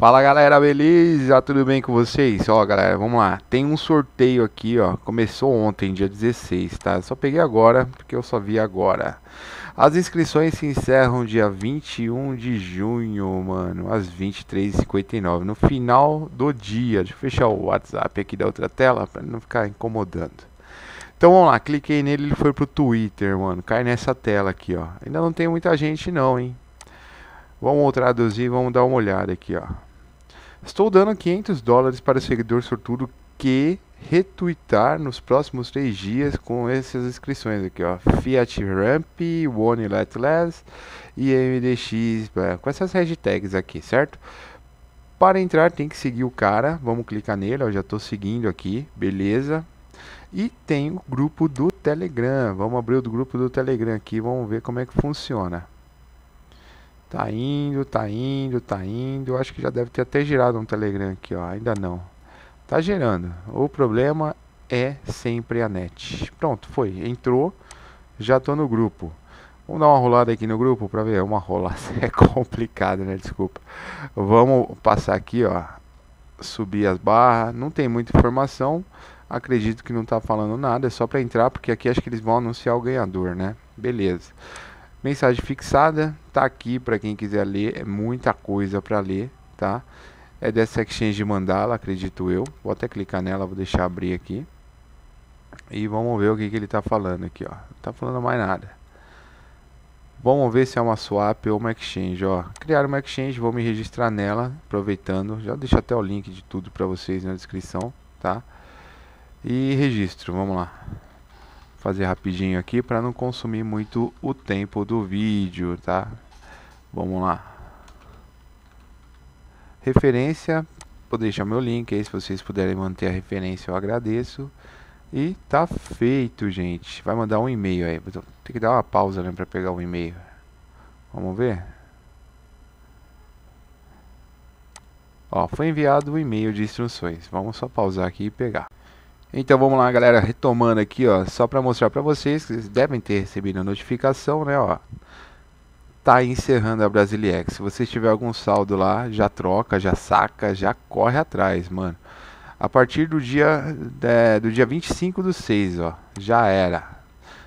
Fala galera, beleza? Tudo bem com vocês? Ó galera, vamos lá. Tem um sorteio aqui, ó. Começou ontem, dia 16, tá? Só peguei agora, porque eu só vi agora. As inscrições se encerram dia 21 de junho, mano, às 23h59, no final do dia. Deixa eu fechar o WhatsApp aqui da outra tela para não ficar incomodando. Então vamos lá, cliquei nele, ele foi pro Twitter, mano. Cai nessa tela aqui, ó. Ainda não tem muita gente não, hein? Vamos traduzir, vamos dar uma olhada aqui, ó. Estou dando 500 dólares para o seguidor sortudo que retweetar nos próximos três dias com essas inscrições aqui, ó. Fiat Ramp, One Let Less e MDX, com essas hashtags aqui, certo? Para entrar tem que seguir o cara, vamos clicar nele, eu já estou seguindo aqui, beleza? E tem o grupo do Telegram, vamos abrir o grupo do Telegram aqui, vamos ver como é que funciona. Tá indo, tá indo, tá indo. Acho que já deve ter até girado um Telegram aqui, ó. Ainda não. Tá girando. O problema é sempre a net. Pronto, foi. Entrou. Já tô no grupo. Vamos dar uma rolada aqui no grupo para ver. Uma rolada é complicado, né? Desculpa. Vamos passar aqui, ó. Subir as barras. Não tem muita informação. Acredito que não tá falando nada. É só para entrar, porque aqui acho que eles vão anunciar o ganhador, né? Beleza. Mensagem fixada, tá aqui para quem quiser ler, é muita coisa para ler, tá? É dessa exchange de mandala, acredito eu. Vou até clicar nela, vou deixar abrir aqui. E vamos ver o que, que ele está falando aqui, ó. Não tá falando mais nada. Vamos ver se é uma swap ou uma exchange, ó. Criar uma exchange, vou me registrar nela, aproveitando. Já deixo até o link de tudo para vocês na descrição, tá? E registro, vamos lá fazer rapidinho aqui para não consumir muito o tempo do vídeo, tá? Vamos lá. Referência, vou deixar meu link aí se vocês puderem manter a referência, eu agradeço. E tá feito, gente. Vai mandar um e-mail aí. Tem que dar uma pausa né, para pegar o um e-mail. Vamos ver? Ó, foi enviado o um e-mail de instruções. Vamos só pausar aqui e pegar. Então vamos lá, galera, retomando aqui, ó, só para mostrar para vocês, vocês devem ter recebido a notificação, né, ó. Tá encerrando a Brasilex. Se você tiver algum saldo lá, já troca, já saca, já corre atrás, mano. A partir do dia é, do dia 25 do 6, ó, já era.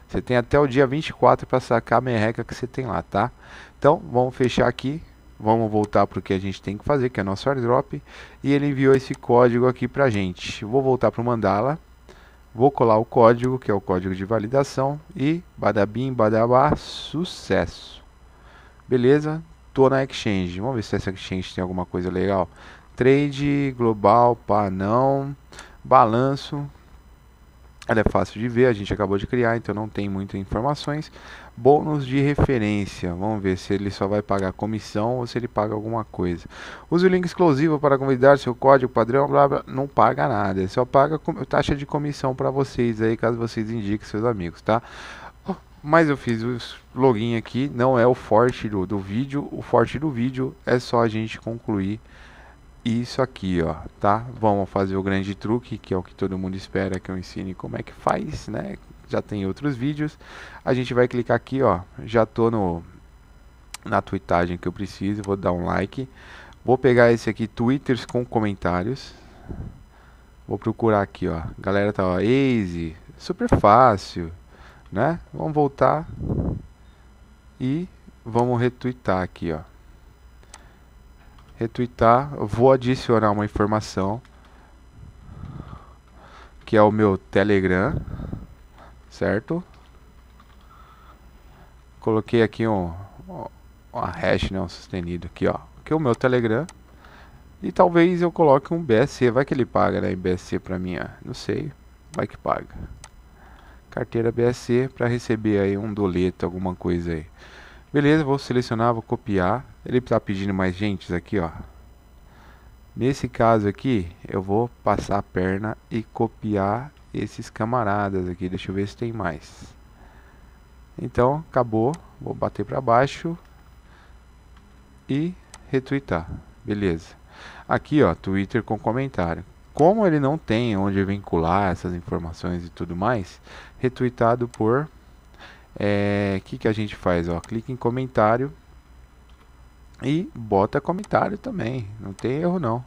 Você tem até o dia 24 para sacar a merreca que você tem lá, tá? Então, vamos fechar aqui. Vamos voltar para o que a gente tem que fazer, que é nosso airdrop. E ele enviou esse código aqui para a gente. Vou voltar para o Mandala. Vou colar o código, que é o código de validação. E badabim, badabá, sucesso. Beleza? Estou na exchange. Vamos ver se essa exchange tem alguma coisa legal. Trade, global, pá, não. Balanço, ela é fácil de ver, a gente acabou de criar, então não tem muitas informações. Bônus de referência, vamos ver se ele só vai pagar comissão ou se ele paga alguma coisa. Use o link exclusivo para convidar seu código padrão, blá blá, não paga nada, é só paga taxa de comissão para vocês aí, caso vocês indiquem seus amigos, tá? Oh, mas eu fiz o login aqui, não é o forte do, do vídeo, o forte do vídeo é só a gente concluir isso aqui, ó, tá? Vamos fazer o grande truque, que é o que todo mundo espera que eu ensine como é que faz, né? Já tem outros vídeos. A gente vai clicar aqui, ó, já tô no na tweetagem que eu preciso, vou dar um like. Vou pegar esse aqui, twitters com comentários. Vou procurar aqui, ó. Galera tá, ó, easy, super fácil, né? Vamos voltar e vamos retweetar aqui, ó retweetar, vou adicionar uma informação que é o meu Telegram, certo? Coloquei aqui um uma hash, né, um sustenido aqui, ó, que é o meu Telegram. E talvez eu coloque um BSC, vai que ele paga, né, em BSC para mim, não sei, vai que paga. Carteira BSC para receber aí um doleto, alguma coisa aí. Beleza, vou selecionar, vou copiar. Ele está pedindo mais gente aqui, ó. Nesse caso aqui, eu vou passar a perna e copiar esses camaradas aqui. Deixa eu ver se tem mais. Então, acabou. Vou bater para baixo e retweetar. Beleza. Aqui, ó, Twitter com comentário. Como ele não tem onde vincular essas informações e tudo mais, retweetado por é, que, que a gente faz? Ó, clica em comentário e bota comentário também, não tem erro não.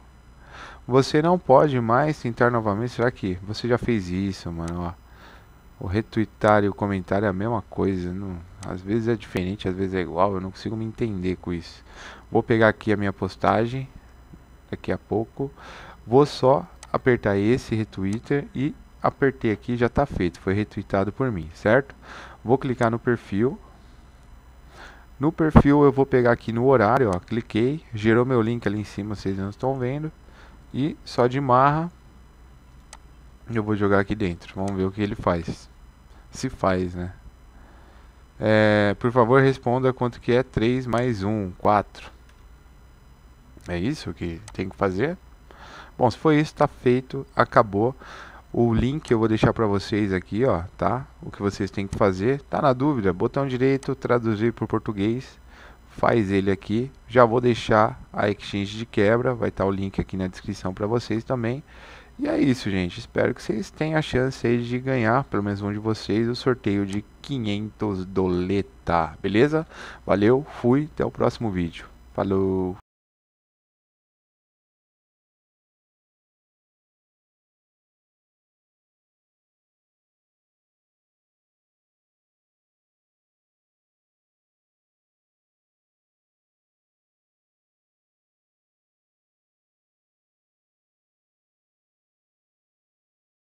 Você não pode mais tentar novamente, será que você já fez isso, mano? Ó, o retweetar e o comentário é a mesma coisa, não, às vezes é diferente, às vezes é igual, eu não consigo me entender com isso. Vou pegar aqui a minha postagem, daqui a pouco, vou só apertar esse retweeter e apertei aqui já está feito, foi retweetado por mim, certo? Vou clicar no perfil. No perfil eu vou pegar aqui no horário, ó, cliquei, gerou meu link ali em cima, vocês não estão vendo. E só de marra eu vou jogar aqui dentro. Vamos ver o que ele faz. Se faz, né? É, por favor, responda quanto que é 3 mais 1, 4. É isso que tem que fazer? Bom, se foi isso, está feito, acabou. O link eu vou deixar para vocês aqui, ó, tá? O que vocês têm que fazer. Tá na dúvida? Botão direito, traduzir para o português. Faz ele aqui. Já vou deixar a exchange de quebra. Vai estar tá o link aqui na descrição para vocês também. E é isso, gente. Espero que vocês tenham a chance aí de ganhar, pelo menos um de vocês, o sorteio de 500 doleta. Beleza? Valeu, fui. Até o próximo vídeo. Falou!